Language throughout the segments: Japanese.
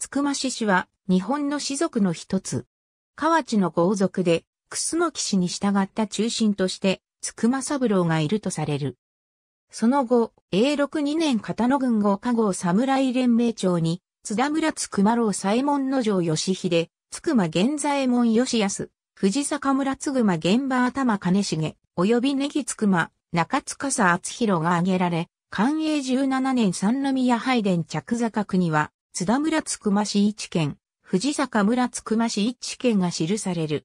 つくま氏氏は日本の氏族の一つ。河内の豪族で、楠木氏に従った中心として、つくま三郎がいるとされる。その後、永禄2年片野軍号加護侍連盟長に、津田村つくま郎左衛門の城義秀、つくま源左衛門義康、藤坂村つぐま現場頭金重、及びネギつくま、中塚さ厚弘が挙げられ、寛永17年三宮拝殿着坂国は、津田村つくま市一県、藤坂村つくま市一県が記される。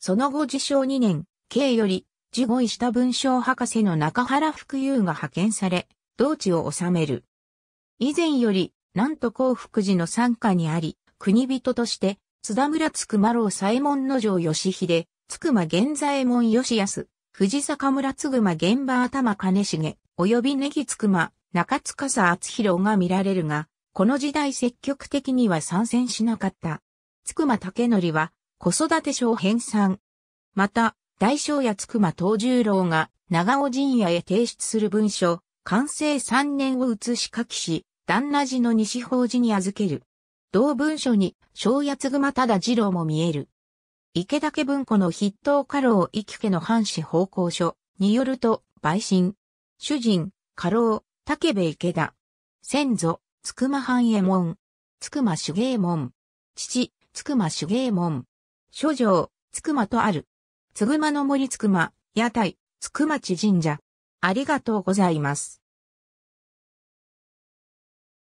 その後自称2年、K より、事語位した文章博士の中原福友が派遣され、同地を治める。以前より、なんと幸福寺の参加にあり、国人として、津田村つくま老左衛門の城義秀、つくま源左衛門義康、藤坂村つぐま現場頭金重、及びネギつくま、中司厚弘が見られるが、この時代積極的には参戦しなかった。つくま竹則は子育て省編纂。また、大将やつくま藤十郎が長尾陣屋へ提出する文書、完成3年を写し書きし、旦那寺の西法寺に預ける。同文書に、小八熊忠二郎も見える。池田家文庫の筆頭家老生家の藩士報告書によると、陪審、主人、家老、竹部池田、先祖、つくま半右衛門。つくま守衛門。父、つくま守衛門。諸城、つくまとある。つぐまの森つくま、屋台、つくま神社。ありがとうございます。